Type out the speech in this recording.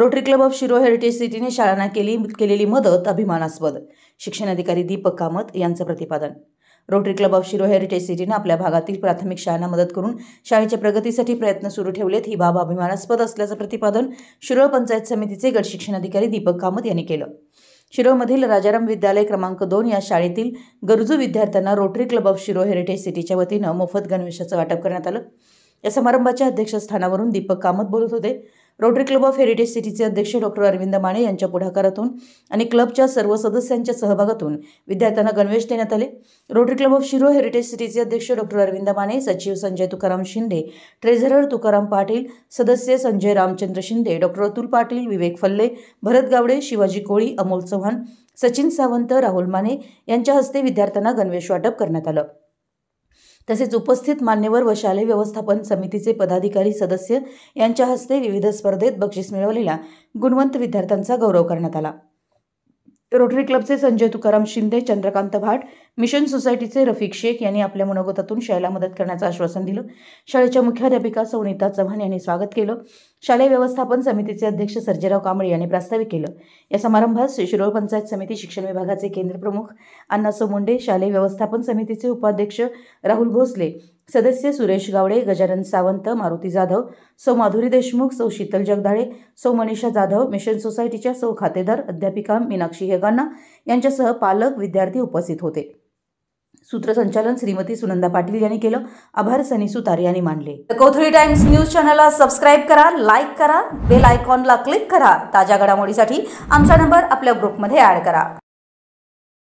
rotary club of Shirol heritage सिटीने शाळांना केली केलेली मदत अभिमानास्पद शिक्षण अधिकारी दीपक कामत यांचं प्रतिपादन Rotary club of Shirol heritage सिटीने आपल्या भागातील प्राथमिक शाळांना मदत करून शाळेच्या प्रगतीसाठी प्रयत्न सुरू ठेवलेत ही बाब अभिमानास्पद असल्याचं प्रतिपादन शिरोळ पंचायत समितीचे गट अधिकारी दीपक कामत यांनी केलं शिरोळमधील राजाराम विद्यालय क्रमांक दोन या शाळेतील गरजू विद्यार्थ्यांना Rotary club of Shirol heritage सिटीच्या वतीनं मोफत गणवेशाचं वाटप करण्यात आलं या समारंभाच्या अध्यक्षस्थानावरून दीपक कामत बोलत होते रोटरी क्लब ऑफ हेरिटेज सिटीचे अध्यक्ष डॉक्टर अरविंद माने यांच्या पुढाकारातून आणि क्लबच्या सर्व सदस्यांच्या सहभागातून विद्यार्थ्यांना गणवेश देण्यात आले Rotary club of Shirol heritage सिटीचे अध्यक्ष डॉक्टर अरविंद माने सचिव संजय तुकाराम शिंदे ट्रेझरर तुकाराम पाटील सदस्य संजय रामचंद्र शिंदे डॉक्टर अतुल पाटील विवेक फल्ले भरत गावडे शिवाजी कोळी अमोल चव्हाण सचिन सावंत राहुल माने यांच्या हस्ते विद्यार्थ्यांना गणवेश वाटप करण्यात आलं तसेच उपस्थित मान्यवर व शालेय व्यवस्थापन समितीचे पदाधिकारी सदस्य यांच्या हस्ते विविध स्पर्धेत बक्षीस मिळवलेल्या गुणवंत विद्यार्थ्यांचा गौरव करण्यात आला रोटरी क्लबचे संजय तुकाराम शिंदे चंद्रकांत भाट मिशन सोसायटीचे रफिक शेख यांनी आपल्या मनोगतातून शाळेला मदत करण्याचं आश्वासन दिलं शाळेच्या मुख्याध्यापिका सौनिता चव्हाण यांनी स्वागत केलं शालेय व्यवस्थापन समितीचे अध्यक्ष सर्जेराव कांबळे यांनी प्रास्ताविक केलं या समारंभात शिरोळ पंचायत समिती शिक्षण विभागाचे केंद्रप्रमुख अण्णासो मुंडे शालेय व्यवस्थापन समितीचे उपाध्यक्ष राहुल भोसले सदस्य सुरेश गावडे गजानन सावंत मारुती जाधव सौ माधुरी देशमुख सौ शीतल जगधाळे सौ मनीषा जाधव मिशन सोसायटीच्या सौ खातेदार अध्यापिका मीनाक्षी हेगांना यांच्यासह पालक विद्यार्थी उपस्थित होते सूत्रसंचालन श्रीमती सुनंदा पाटील यांनी केलं आभार सनी सुतार यांनी मानले कोथळी टाइम्स न्यूज चॅनलला सबस्क्राईब करा लाईक करा बेल आयकॉनला क्लिक करा ताज्या घडामोडीसाठी आमचा नंबर आपल्या ग्रुपमध्ये ॲड करा